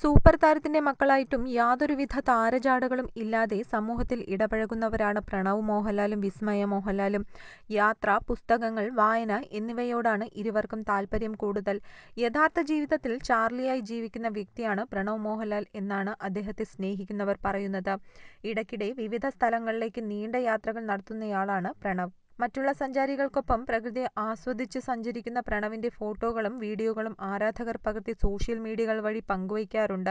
Super താരത്തിന്റെ മക്കളായിട്ടും യാതൊരുവിധ താരജാടകളും ഇല്ലാതെ സമൂഹത്തിൽ ഇടപഴകുന്നവരാണ് പ്രണവ് മോഹൻലാലും വിസ്മയ മോഹൻലാലും യാത്ര പുസ്തകങ്ങൾ വായന എന്നിവയോടാണ് ഇരുവർക്കും താല്പര്യം കൂടുതൽ യഥാർത്ഥ ജീവിതത്തിൽ ചാർലിയായി ജീവിക്കുന്ന വ്യക്തിയാണ് പ്രണവ് മോഹൻലാൽ എന്നാണ് അദ്ദേഹത്തെ സ്നേഹിക്കുന്നവർ പറയുന്നത് ഇടയ്ക്കിടെ വിവിധ സ്ഥലങ്ങളിലേക്ക് നീണ്ട യാത്രകൾ നടത്തുന്നയാളാണ് പ്രണവ് മറ്റുള്ള സഞ്ചാരികൾക്കൊപ്പം പ്രകൃതി ആസ്വദിച്ച് സഞ്ചരിക്കുന്ന പ്രണവിന്റെ ഫോട്ടോകളും വീഡിയോകളും ആരാധകർ പകർത്തി സോഷ്യൽ മീഡിയകൾ വഴി പങ്കുവയ്ക്കാറുണ്ട്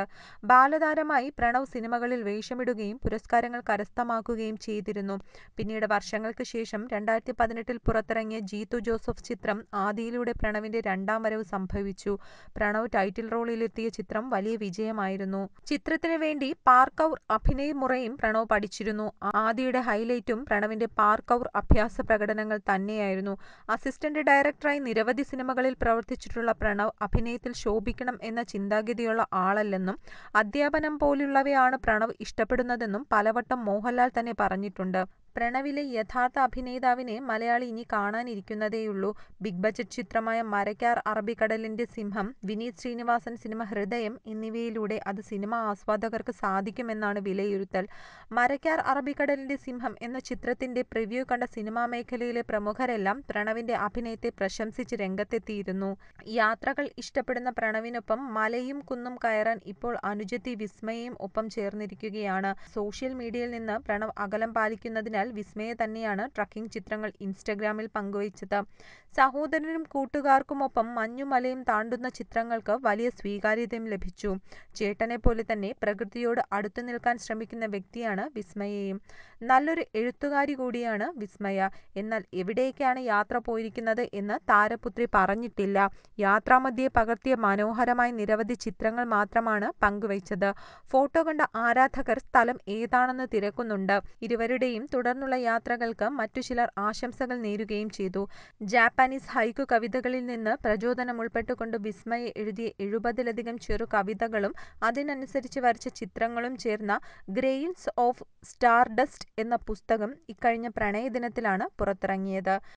ബാലതാരമായി പ്രണവ് സിനിമകളിൽ വേഷമിടുകയും പുരസ്കാരങ്ങൾ കരസ്ഥമാക്കുകയും ചെയ്തിരുന്നു പിന്നീട് വർഷങ്ങൾക്ക് ശേഷം രണ്ടായിരത്തി പതിനെട്ടിൽ പുറത്തിറങ്ങിയ ജീത്തു ജോസഫ് ചിത്രം ആദിയിലൂടെ പ്രണവിന്റെ രണ്ടാം വരവ് സംഭവിച്ചു പ്രണവ് ടൈറ്റിൽ റോളിലെത്തിയ ചിത്രം വലിയ വിജയമായിരുന്നു ചിത്രത്തിനു വേണ്ടി പാർക്കൗർ അഭിനയ മുറയും പ്രണവ് പഠിച്ചിരുന്നു ആദിയുടെ ഹൈലൈറ്റും പ്രണവിന്റെ പാർക്കൗർ അഭ്യാസ പ്രകടനങ്ങൾ തന്നെയായിരുന്നു അസിസ്റ്റന്റ് ഡയറക്ടറായി നിരവധി സിനിമകളിൽ പ്രവർത്തിച്ചിട്ടുള്ള പ്രണവ് അഭിനയത്തിൽ ശോഭിക്കണം എന്ന ചിന്താഗതിയുള്ള ആളല്ലെന്നും അധ്യാപനം പോലുള്ളവയാണ് പ്രണവ് ഇഷ്ടപ്പെടുന്നതെന്നും പലവട്ടം മോഹൻലാൽ തന്നെ പറഞ്ഞിട്ടുണ്ട് പ്രണവിലെ യഥാർത്ഥ അഭിനേതാവിനെ മലയാളി ഇനി കാണാനിരിക്കുന്നതേയുള്ളൂ. ബിഗ് ബജറ്റ് ചിത്രമായ മരക്കാർ അറബിക്കടലിന്റെ സിംഹം, വിനീത് ശ്രീനിവാസൻ സിനിമ ഹൃദയം എന്നിവയിലൂടെ അത് സിനിമ ആസ്വാദകർക്ക് സാധിക്കുമെന്നാണ് വിലയിരുത്തൽ. മരക്കാർ അറബിക്കടലിന്റെ സിംഹം എന്ന ചിത്രത്തിന്റെ പ്രിവ്യൂ കണ്ട സിനിമാ മേഖലയിലെ പ്രമുഖരെല്ലാം പ്രണവിന്റെ അഭിനയത്തെ പ്രശംസിച്ച് രംഗത്തെത്തിയിരുന്നു. യാത്രകൾ ഇഷ്ടപ്പെടുന്ന പ്രണവിനൊപ്പം മലയും കുന്നും കയറാൻ ഇപ്പോൾ അനുജത്തി വിസ്മയയും ഒപ്പം ചേർന്നിരിക്കുകയാണ്. സോഷ്യൽ മീഡിയയിൽ നിന്ന് പ്രണവ് അകലം പാലിക്കുന്നതിനാൽ എന്നാൽ വിസ്മയ തന്നെയാണ് ട്രക്കിംഗ് ചിത്രങ്ങൾ ഇൻസ്റ്റഗ്രാമിൽ പങ്കുവച്ചത് സഹോദരനും കൂട്ടുകാർക്കുമൊപ്പം മഞ്ഞുമലയും താണ്ടുന്ന ചിത്രങ്ങൾക്ക് വലിയ സ്വീകാര്യതയും ലഭിച്ചു ചേട്ടനെ പോലെ തന്നെ പ്രകൃതിയോട് അടുത്തു നിൽക്കാൻ ശ്രമിക്കുന്ന വ്യക്തിയാണ് വിസ്മയയും നല്ലൊരു എഴുത്തുകാരി കൂടിയാണ് വിസ്മയ എന്നാൽ എവിടേക്കാണ് യാത്ര പോയിരിക്കുന്നത് എന്ന് താരപുത്രി പറഞ്ഞിട്ടില്ല യാത്രാമധ്യെ പകർത്തിയ മനോഹരമായ നിരവധി ചിത്രങ്ങൾ മാത്രമാണ് പങ്കുവച്ചത് ഫോട്ടോ കണ്ട ആരാധകർ സ്ഥലം ഏതാണെന്ന് തിരക്കുന്നുണ്ട് ഇരുവരുടെയും തുടർ തുടർന്നുള്ള യാത്രകൾക്ക് മറ്റു ചിലർ ആശംസകൾ നേരുകയും ചെയ്തു. ജാപ്പനീസ് ഹൈക്കു കവിതകളിൽ നിന്ന് പ്രചോദനം ഉൾപ്പെട്ടുകൊണ്ട് വിസ്മയ എഴുതിയ എഴുപതിലധികം ചെറു കവിതകളും അതിനനുസരിച്ച് വരച്ച ചിത്രങ്ങളും ചേർന്ന ഗ്രെയിൻസ് ഓഫ് സ്റ്റാർഡസ്റ്റ് എന്ന പുസ്തകം ഇക്കഴിഞ്ഞ പ്രണയദിനത്തിലാണ് പുറത്തിറങ്ങിയത്.